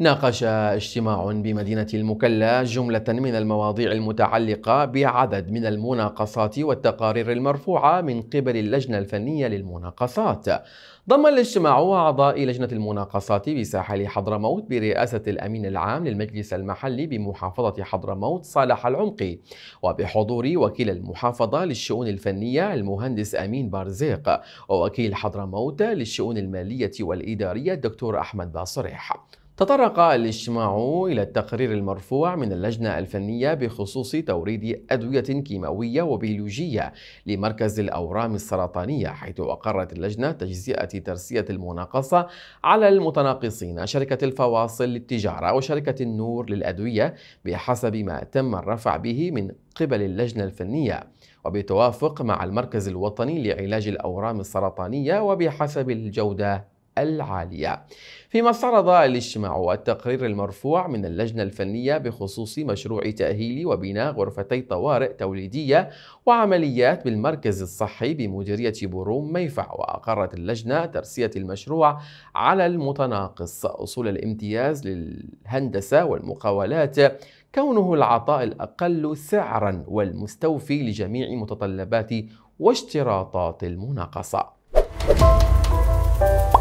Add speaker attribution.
Speaker 1: ناقش اجتماع بمدينة المكلا جملة من المواضيع المتعلقة بعدد من المناقصات والتقارير المرفوعة من قبل اللجنة الفنية للمناقصات ضم الاجتماع أعضاء لجنة المناقصات بساحل حضرموت برئاسة الأمين العام للمجلس المحلي بمحافظة حضرموت صالح العمقي وبحضور وكيل المحافظة للشؤون الفنية المهندس أمين بارزيق ووكيل حضرموت للشؤون المالية والإدارية الدكتور أحمد باصريح تطرق الاجتماع إلى التقرير المرفوع من اللجنة الفنية بخصوص توريد أدوية كيماوية وبيولوجية لمركز الأورام السرطانية حيث أقرت اللجنة تجزئة ترسية المناقصة على المتناقصين شركة الفواصل للتجارة وشركة النور للأدوية بحسب ما تم الرفع به من قبل اللجنة الفنية وبتوافق مع المركز الوطني لعلاج الأورام السرطانية وبحسب الجودة العالية فيما استعرض الاجتماع والتقرير المرفوع من اللجنة الفنية بخصوص مشروع تأهيل وبناء غرفتي طوارئ توليدية وعمليات بالمركز الصحي بمديرية بروم ميفع وأقرت اللجنة ترسية المشروع على المتناقص أصول الامتياز للهندسة والمقاولات كونه العطاء الأقل سعرا والمستوفي لجميع متطلبات واشتراطات المناقصة.